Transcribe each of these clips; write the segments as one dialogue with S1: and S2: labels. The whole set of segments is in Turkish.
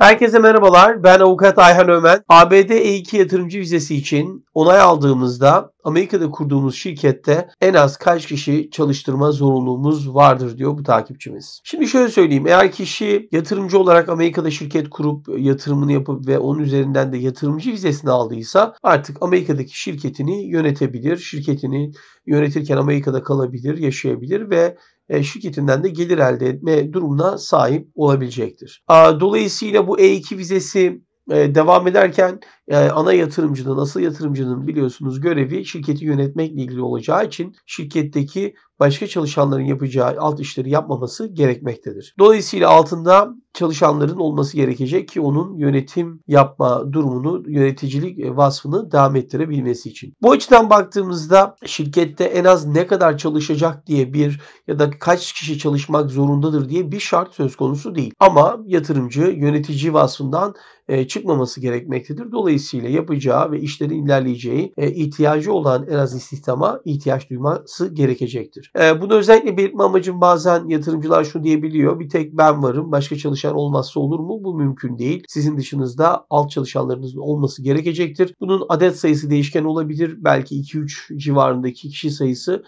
S1: Herkese merhabalar. Ben avukat Ayhan Ömen. ABD E2 yatırımcı vizesi için onay aldığımızda Amerika'da kurduğumuz şirkette en az kaç kişi çalıştırma zorunluluğumuz vardır diyor bu takipçimiz. Şimdi şöyle söyleyeyim. Eğer kişi yatırımcı olarak Amerika'da şirket kurup yatırımını yapıp ve onun üzerinden de yatırımcı vizesini aldıysa artık Amerika'daki şirketini yönetebilir. Şirketini yönetirken Amerika'da kalabilir, yaşayabilir ve e, şirketinden de gelir elde etme durumuna sahip olabilecektir. Dolayısıyla bu E2 vizesi e, devam ederken yani ana yatırımcının, asıl yatırımcının biliyorsunuz görevi şirketi yönetmekle ilgili olacağı için şirketteki başka çalışanların yapacağı alt işleri yapmaması gerekmektedir. Dolayısıyla altında çalışanların olması gerekecek ki onun yönetim yapma durumunu, yöneticilik e, vasfını devam ettirebilmesi için. Bu açıdan baktığımızda şirkette en az ne kadar çalışacak diye bir ya da kaç kişi çalışmak zorundadır diye bir şart söz konusu değil. Ama yatırımcı yönetici vasfından e, çıkmaması gerekmektedir. Dolayısıyla dolayısıyla yapacağı ve işlerin ilerleyeceği e, ihtiyacı olan en az istihdama ihtiyaç duyması gerekecektir. E, bunu özellikle bir amacım bazen yatırımcılar şunu diyebiliyor. Bir tek ben varım. Başka çalışan olmazsa olur mu? Bu mümkün değil. Sizin dışınızda alt çalışanlarınızın olması gerekecektir. Bunun adet sayısı değişken olabilir. Belki 2-3 civarındaki kişi sayısı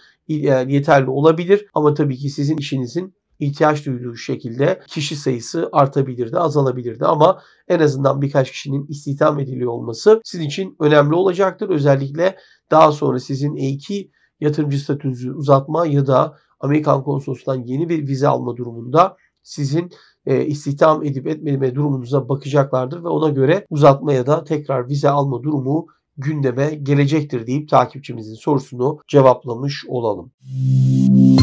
S1: yeterli olabilir. Ama tabii ki sizin işinizin ihtiyaç duyduğu şekilde kişi sayısı artabilirdi, azalabilirdi ama en azından birkaç kişinin istihdam ediliyor olması sizin için önemli olacaktır. Özellikle daha sonra sizin E2 yatırımcı statüsü uzatma ya da Amerikan konsolosundan yeni bir vize alma durumunda sizin e, istihdam edip etmeme durumunuza bakacaklardır ve ona göre uzatmaya da tekrar vize alma durumu gündeme gelecektir deyip takipçimizin sorusunu cevaplamış olalım. Müzik